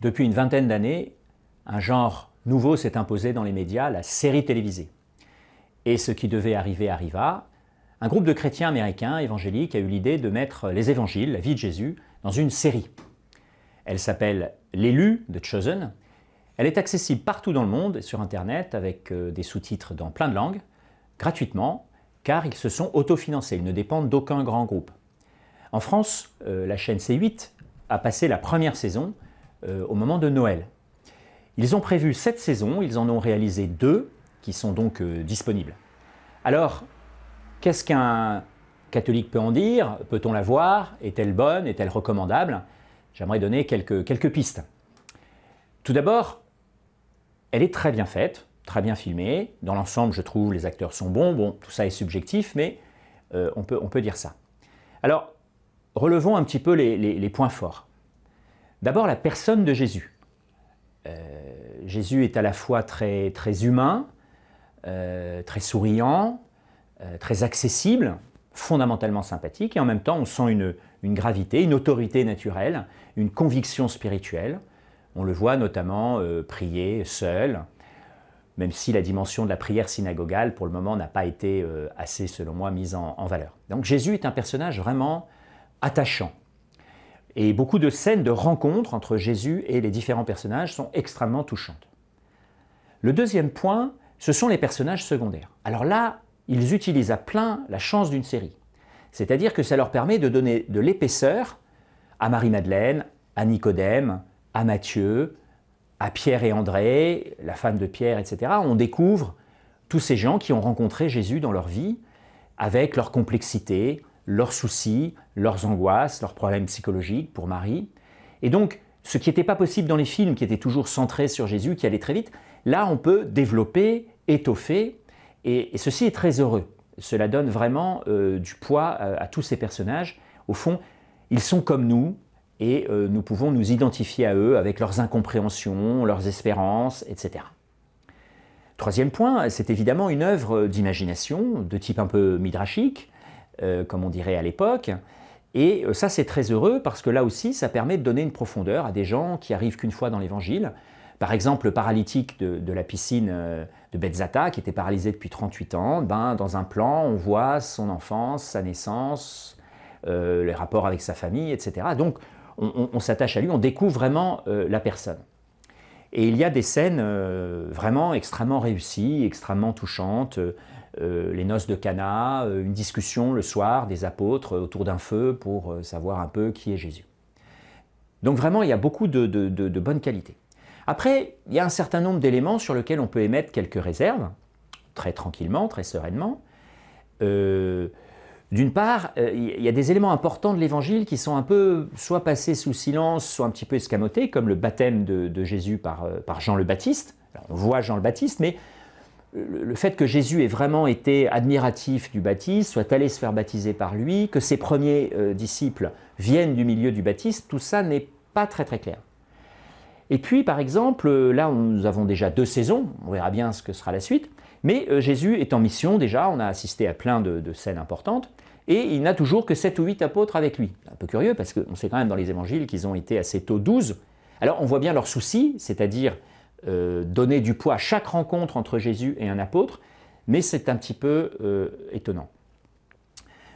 Depuis une vingtaine d'années, un genre nouveau s'est imposé dans les médias, la série télévisée. Et ce qui devait arriver arriva. Un groupe de chrétiens américains évangéliques a eu l'idée de mettre les évangiles, la vie de Jésus, dans une série. Elle s'appelle L'élu de Chosen. Elle est accessible partout dans le monde, sur Internet, avec euh, des sous-titres dans plein de langues, gratuitement, car ils se sont autofinancés, ils ne dépendent d'aucun grand groupe. En France, euh, la chaîne C8 a passé la première saison euh, au moment de Noël. Ils ont prévu sept saisons, ils en ont réalisé deux, qui sont donc euh, disponibles. Alors, qu'est-ce qu'un catholique peut en dire Peut-on la voir Est-elle bonne Est-elle recommandable J'aimerais donner quelques, pistes. Tout d'abord, elle est très bien faite, très bien filmée. Dans l'ensemble, je trouve les acteurs sont bons. Bon, tout ça est subjectif, mais euh, on, peut, dire ça. Alors, relevons un petit peu les points forts. D'abord la personne de Jésus. Euh, Jésus est à la fois très, humain, euh, très souriant, euh, très accessible, fondamentalement sympathique, et en même temps on sent une, gravité, une autorité naturelle, une conviction spirituelle. On le voit notamment prier seul, même si la dimension de la prière synagogale, pour le moment, n'a pas été assez, selon moi, mise en valeur. Donc Jésus est un personnage vraiment attachant, et beaucoup de scènes de rencontres entre Jésus et les différents personnages sont extrêmement touchantes. Le deuxième point, ce sont les personnages secondaires. Alors là, ils utilisent à plein la chance d'une série. C'est-à-dire que ça leur permet de donner de l'épaisseur à Marie-Madeleine, à Nicodème, à Matthieu, à Pierre et André, la femme de Pierre, etc. On découvre tous ces gens qui ont rencontré Jésus dans leur vie, avec leur complexité, leurs soucis, leurs angoisses, leurs problèmes psychologiques pour Marie. Et donc, ce qui n'était pas possible dans les films, qui étaient toujours centrés sur Jésus, qui allaient très vite, là, on peut développer, étoffer, et, ceci est très heureux. Cela donne vraiment euh, du poids euh, à, tous ces personnages. Au fond, ils sont comme nous, et euh, nous pouvons nous identifier à eux avec leurs incompréhensions, leurs espérances, etc. Troisième point, c'est évidemment une œuvre d'imagination, de type un peu midrashique, euh, comme on dirait à l'époque. Et euh, ça, c'est très heureux parce que là aussi, ça permet de donner une profondeur à des gens qui arrivent qu'une fois dans l'évangile. Par exemple, le paralytique de, la piscine euh, de Betzata, qui était paralysé depuis 38 ans, ben, dans un plan, on voit son enfance, sa naissance, les rapports avec sa famille, etc. Donc, on, s'attache à lui, on découvre vraiment la personne. Et il y a des scènes vraiment extrêmement réussies, extrêmement touchantes. Euh, les noces de Cana, euh, une discussion le soir des apôtres euh, autour d'un feu pour savoir un peu qui est Jésus. Donc vraiment, il y a beaucoup de, bonnes qualités. Après, il y a un certain nombre d'éléments sur lesquels on peut émettre quelques réserves, très tranquillement, très sereinement. D'une part, il y a des éléments importants de l'évangile qui sont un peu soit passés sous silence, soit un petit peu escamotés, comme le baptême de, Jésus par, Jean le Baptiste. on voit Jean le Baptiste, mais le fait que Jésus ait vraiment été admiratif du baptiste, soit allé se faire baptiser par lui, que ses premiers euh, disciples viennent du milieu du baptiste, tout ça n'est pas très très clair. Et puis par exemple, euh, là nous avons déjà deux saisons, on verra bien ce que sera la suite, mais euh, Jésus est en mission déjà, on a assisté à plein de, scènes importantes, et il n'a toujours que sept ou huit apôtres avec lui. Un peu curieux parce qu'on sait quand même dans les évangiles qu'ils ont été assez tôt douze. Alors on voit bien leur souci, c'est-à-dire euh, donner du poids à chaque rencontre entre Jésus et un apôtre, mais c'est un petit peu euh, étonnant.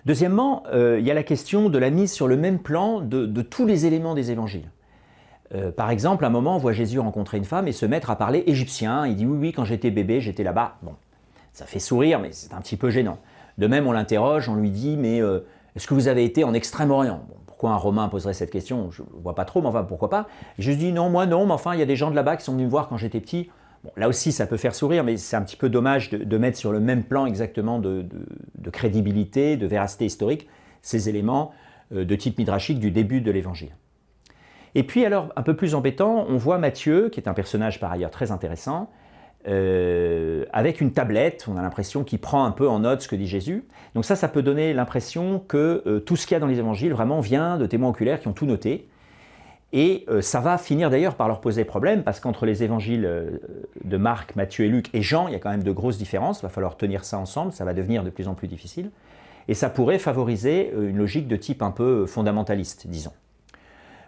Deuxièmement, euh, il y a la question de la mise sur le même plan de, tous les éléments des évangiles. par exemple, à un moment, on voit Jésus rencontrer une femme et se mettre à parler égyptien. Il dit oui, oui, quand j'étais bébé, j'étais là-bas. Bon, ça fait sourire, mais c'est un petit peu gênant. De même, on l'interroge, on lui dit mais est-ce que vous avez été en Extrême-Orient un Romain poserait cette question Je ne vois pas trop, mais enfin, pourquoi pas Je dis non, moi non, mais enfin, il y a des gens de là-bas qui sont venus me voir quand j'étais petit. là aussi, ça peut faire sourire, mais c'est un petit peu dommage de, mettre sur le même plan exactement de, de crédibilité, de véracité historique, ces éléments euh, de type midrashique du début de l'Évangile. Et puis alors, un peu plus embêtant, on voit Matthieu, qui est un personnage par ailleurs très intéressant, euh, avec une tablette, on a l'impression qu'il prend un peu en note ce que dit Jésus. Donc ça, ça peut donner l'impression que euh, tout ce qu'il y a dans les évangiles vraiment vient de témoins oculaires qui ont tout noté. Et euh, ça va finir d'ailleurs par leur poser problème, parce qu'entre les évangiles de Marc, Matthieu et Luc et Jean, il y a quand même de grosses différences, il va falloir tenir ça ensemble, ça va devenir de plus en plus difficile. Et ça pourrait favoriser une logique de type un peu fondamentaliste, disons.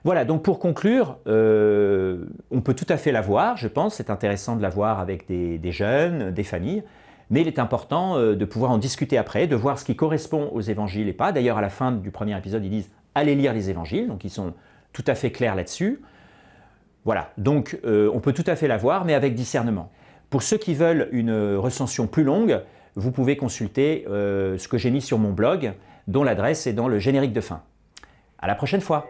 Voilà, donc pour conclure, euh, on peut tout à fait la voir, je pense, c'est intéressant de la voir avec des, jeunes, des familles, mais il est important euh, de pouvoir en discuter après, de voir ce qui correspond aux évangiles et pas. D'ailleurs, à la fin du premier épisode, ils disent allez lire les évangiles, donc ils sont tout à fait clairs là-dessus. Voilà, donc euh, on peut tout à fait la voir, mais avec discernement. Pour ceux qui veulent une recension plus longue, vous pouvez consulter ce que j'ai mis sur mon blog, dont l'adresse est dans le générique de fin. À la prochaine fois!